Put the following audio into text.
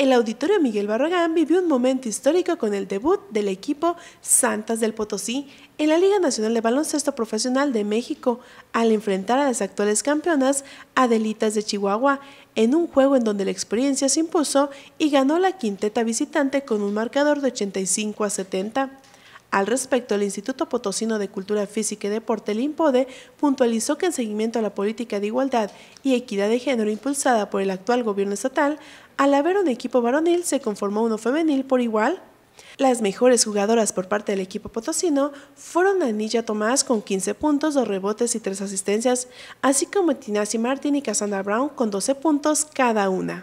el Auditorio Miguel Barragán vivió un momento histórico con el debut del equipo Santas del Potosí en la Liga Nacional de Baloncesto Profesional de México al enfrentar a las actuales campeonas Adelitas de Chihuahua en un juego en donde la experiencia se impuso y ganó la quinteta visitante con un marcador de 85 a 70. Al respecto, el Instituto Potosino de Cultura Física y Deporte, el puntualizó que en seguimiento a la política de igualdad y equidad de género impulsada por el actual gobierno estatal, al haber un equipo varonil se conformó uno femenil por igual. Las mejores jugadoras por parte del equipo potosino fueron Anilla Tomás con 15 puntos, dos rebotes y tres asistencias, así como Tinasi Martín y Cassandra Brown con 12 puntos cada una.